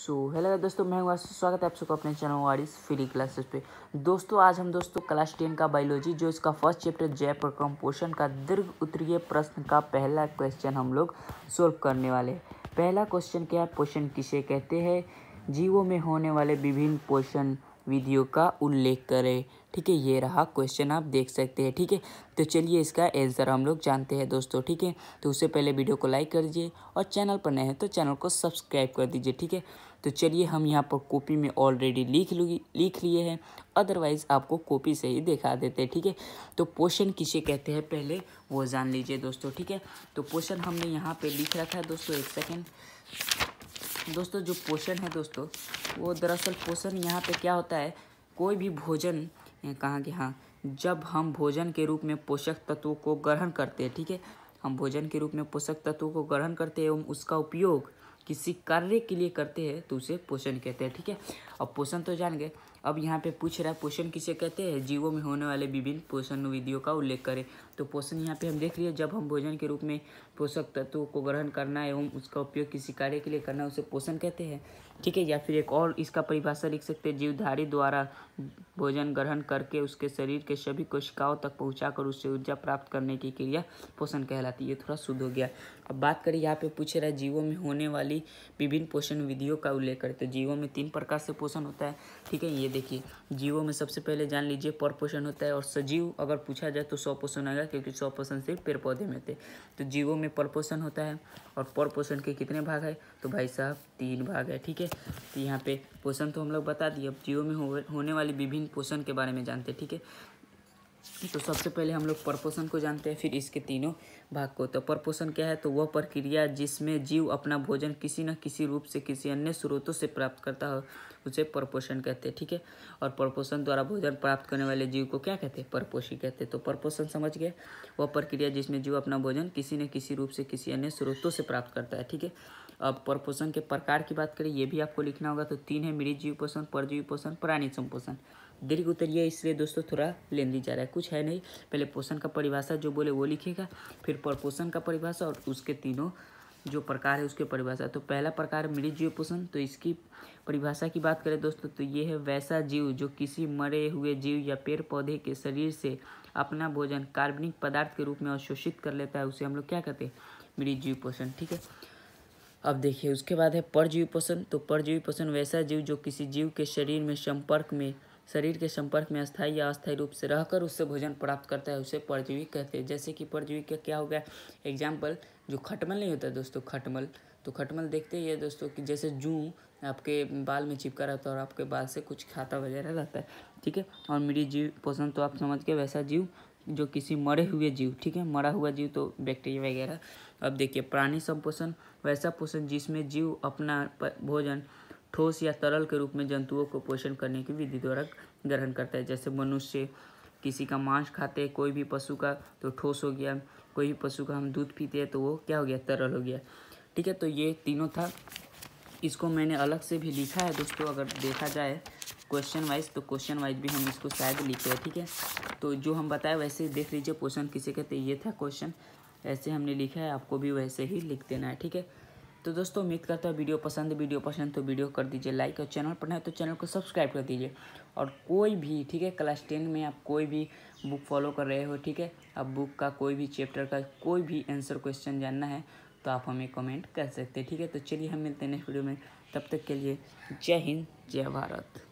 so hello दोस्तों मैं हूँ स्वागत है आप सबको अपने चैनल वारिस फ्री क्लासेस पे दोस्तों आज हम दोस्तों क्लास टेन का बायोलॉजी जो इसका फर्स्ट चैप्टर जय प्रक्रम पोषण का दीर्घ उत्तरीय प्रश्न का पहला क्वेश्चन हम लोग सोल्व करने वाले पहला क्वेश्चन क्या है पोषण किसे कहते हैं जीवों में होने वाले विभिन्न पोषण विधियों का उल्लेख करें ठीक है ये रहा क्वेश्चन आप देख सकते हैं ठीक है तो चलिए इसका आंसर हम लोग जानते हैं दोस्तों ठीक है तो उससे पहले वीडियो को लाइक कर दीजिए और चैनल पर नए हैं तो चैनल को सब्सक्राइब कर दीजिए ठीक है तो चलिए हम यहाँ पर कॉपी में ऑलरेडी लिख लिख लिए हैं अदरवाइज़ आपको कॉपी से ही दिखा देते हैं ठीक है तो पोषण किसे कहते हैं पहले वो जान लीजिए दोस्तों ठीक है तो पोषण हमने यहाँ पर लिख रखा है दोस्तों एक सेकेंड दोस्तों जो पोषण है दोस्तों वो दरअसल पोषण यहाँ पर क्या होता है कोई भी भोजन कहाँ के हाँ जब हम भोजन के रूप में पोषक तत्वों को ग्रहण करते हैं ठीक है हम भोजन के रूप में पोषक तत्वों को ग्रहण करते हैं एवं उसका उपयोग किसी कार्य के लिए करते हैं तो उसे पोषण कहते हैं ठीक है अब पोषण तो जान गए अब यहाँ पे पूछ रहा है पोषण किसे कहते हैं जीवों में होने वाले विभिन्न पोषण विधियों का उल्लेख करें तो पोषण यहाँ पे हम देख लिए जब हम भोजन के रूप में पोषक तत्वों को ग्रहण करना एवं उसका उपयोग किसी कार्य के लिए करना उसे पोषण कहते हैं ठीक है या फिर एक और इसका परिभाषा लिख सकते हैं जीवधारी द्वारा भोजन ग्रहण करके उसके शरीर के सभी कोशिकाओं तक कर उससे ऊर्जा प्राप्त करने की क्रिया पोषण कहलाती है थोड़ा शुद्ध हो गया अब बात करें यहाँ पे पूछे रहा जीवों में होने वाली विभिन्न पोषण विधियों का उल्लेख करते तो जीवों में तीन प्रकार से पोषण होता है ठीक है ये देखिए जीवों में सबसे पहले जान लीजिए पर पोषण होता है और सजीव अगर पूछा जाए तो सौ पोषण आएगा क्योंकि सौ परसेंट सिर्फ पेड़ पौधे में थे तो जीवो में परपोषण होता है और पर पोषण के कितने भाग है तो भाई साहब तीन भाग है ठीक है तो यहाँ पे पोषण तो हम लोग बता दिए अब जीवो में हो, होने वाली विभिन्न पोषण के बारे में जानते हैं ठीक है तो सबसे पहले हम लोग प्रपोषण को जानते हैं फिर इसके तीनों भाग को तो प्रपोषण क्या है तो वह प्रक्रिया जिसमें जीव अपना भोजन किसी न किसी रूप से किसी अन्य स्रोतों से प्राप्त करता हो उसे प्रपोषण कहते हैं ठीक है और प्रपोषण द्वारा भोजन प्राप्त करने वाले जीव को क्या कहते हैं प्रपोषी कहते हैं तो प्रपोषण समझ गए वह प्रक्रिया जिसमें जीव अपना भोजन किसी न किसी रूप से किसी अन्य स्रोतों से प्राप्त करता है ठीक है अब प्रपोषण के प्रकार की बात करें ये भी आपको लिखना होगा तो तीन है मृत जीव पोषण परजीवी पोषण प्राणी संपोषण दीर्घ उतरिए इसलिए दोस्तों थोड़ा लेंदी जा रहा है कुछ है नहीं पहले पोषण का परिभाषा जो बोले वो लिखेगा फिर प्रपोषण का परिभाषा और उसके तीनों जो प्रकार है उसके परिभाषा तो पहला प्रकार है मृत जीव पोषण तो इसकी परिभाषा की बात करें दोस्तों तो ये है वैसा जीव जो किसी मरे हुए जीव या पेड़ पौधे के शरीर से अपना भोजन कार्बनिक पदार्थ के रूप में अवशोषित कर लेता है उसे हम लोग क्या कहते हैं मृत जीव पोषण ठीक है अब देखिए उसके बाद है परजीवी पोषण तो परजीवी पोषण वैसा जीव जो किसी जीव के शरीर में संपर्क में शरीर के संपर्क में अस्थाई या अस्थायी रूप से रहकर उससे भोजन प्राप्त करता है उसे परजीवी कहते हैं जैसे कि परजीवी का क्या हो गया एग्जाम्पल जो खटमल नहीं होता दोस्तों खटमल तो खटमल देखते ही है दोस्तों कि जैसे जू आपके बाल में चिपका रहता है और आपके बाल से कुछ खाता वगैरह रहता है ठीक है और मिडी जीव पोषण तो आप समझ के वैसा जीव जो किसी मरे हुए जीव ठीक है मरा हुआ जीव तो बैक्टीरिया वगैरह अब देखिए प्राणी संपोषण वैसा पोषण जिसमें जीव अपना भोजन ठोस या तरल के रूप में जंतुओं को पोषण करने की विधि द्वारा ग्रहण करता है जैसे मनुष्य किसी का मांस खाते हैं कोई भी पशु का तो ठोस हो गया कोई भी पशु का हम दूध पीते हैं तो वो क्या हो गया तरल हो गया ठीक है तो ये तीनों था इसको मैंने अलग से भी लिखा है दोस्तों अगर देखा जाए क्वेश्चन वाइज तो क्वेश्चन वाइज भी हम इसको शायद लिखे हैं ठीक है तो जो हम बताए वैसे देख लीजिए क्वेश्चन किसे कहते ये था क्वेश्चन ऐसे हमने लिखा है आपको भी वैसे ही लिख देना है ठीक है तो दोस्तों उम्मीद करता हूँ वीडियो पसंद वीडियो पसंद तो वीडियो कर दीजिए लाइक और चैनल पर है तो चैनल को सब्सक्राइब कर दीजिए और कोई भी ठीक है क्लास टेन में आप कोई भी बुक फॉलो कर रहे हो ठीक है आप बुक का कोई भी चैप्टर का कोई भी आंसर क्वेश्चन जानना है तो आप हमें कमेंट कर सकते हैं ठीक है तो चलिए हम मिलते हैं नेक्स्ट वीडियो में तब तक के लिए जय हिंद जय भारत